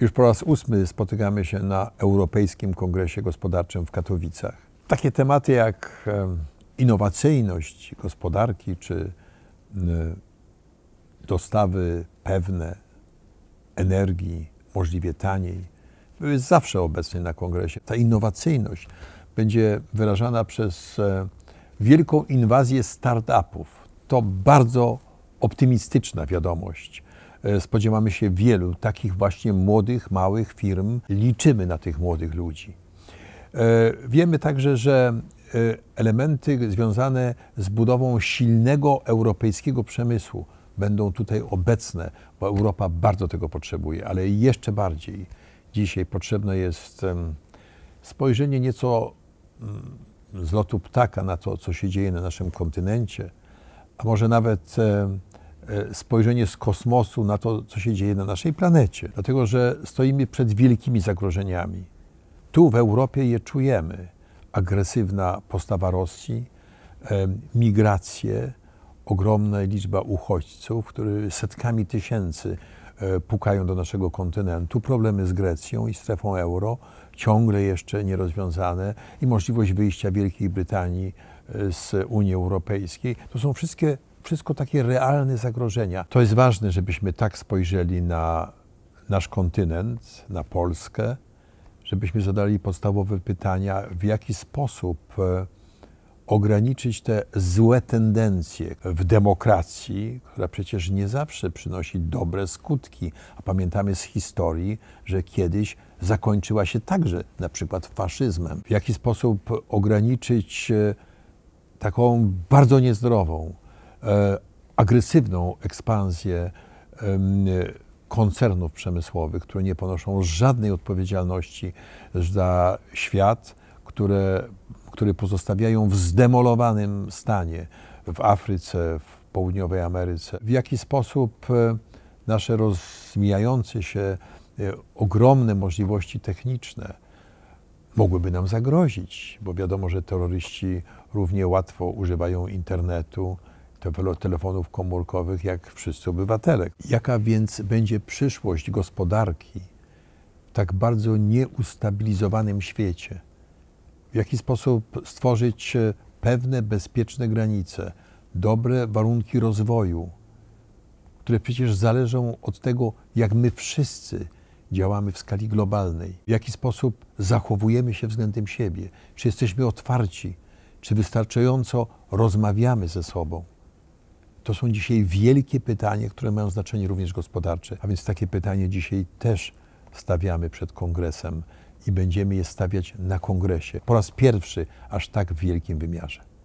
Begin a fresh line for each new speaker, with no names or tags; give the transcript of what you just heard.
Już po raz ósmy spotykamy się na Europejskim Kongresie Gospodarczym w Katowicach. Takie tematy jak innowacyjność gospodarki czy dostawy pewne energii, możliwie taniej, były zawsze obecne na kongresie. Ta innowacyjność będzie wyrażana przez e, wielką inwazję startupów. To bardzo optymistyczna wiadomość. E, spodziewamy się wielu takich właśnie młodych, małych firm. Liczymy na tych młodych ludzi. E, wiemy także, że e, elementy związane z budową silnego europejskiego przemysłu będą tutaj obecne, bo Europa bardzo tego potrzebuje, ale jeszcze bardziej dzisiaj potrzebne jest spojrzenie nieco mm, z lotu ptaka na to, co się dzieje na naszym kontynencie, a może nawet E, spojrzenie z kosmosu na to, co się dzieje na naszej planecie, dlatego że stoimy przed wielkimi zagrożeniami. Tu w Europie je czujemy. Agresywna postawa Rosji, migracje, ogromna liczba uchodźców, które setkami tysięcy e, pukają do naszego kontynentu, problemy z Grecją i strefą euro, ciągle jeszcze nierozwiązane i możliwość wyjścia Wielkiej Brytanii e, z Unii Europejskiej. To są wszystkie wszystko takie realne zagrożenia. To jest ważne, żebyśmy tak spojrzeli na nasz kontynent, na Polskę, żebyśmy zadali podstawowe pytania, w jaki sposób e, ograniczyć te złe tendencje w demokracji, która przecież nie zawsze przynosi dobre skutki. A pamiętamy z historii, że kiedyś zakończyła się także na przykład faszyzmem. W jaki sposób ograniczyć e, taką bardzo niezdrową, E, agresywną ekspansję e, koncernów przemysłowych, które nie ponoszą żadnej odpowiedzialności za świat, które, które pozostawiają w zdemolowanym stanie w Afryce, w Południowej Ameryce. W jaki sposób e, nasze rozmijające się ogromne możliwości techniczne mogłyby nam zagrozić, bo wiadomo, że terroryści równie łatwo używają internetu, telefonów komórkowych jak wszyscy obywatele. Jaka więc będzie przyszłość gospodarki w tak bardzo nieustabilizowanym świecie? W jaki sposób stworzyć e, pewne bezpieczne granice, dobre warunki rozwoju, które przecież zależą od tego, jak my wszyscy działamy w skali globalnej, w jaki sposób zachowujemy się względem siebie, czy jesteśmy otwarci, czy wystarczająco rozmawiamy ze sobą. To są dzisiaj wielkie pytania, które mają znaczenie również gospodarcze, a więc takie pytanie dzisiaj też stawiamy przed kongresem i będziemy je stawiać na kongresie po raz pierwszy aż tak w wielkim wymiarze.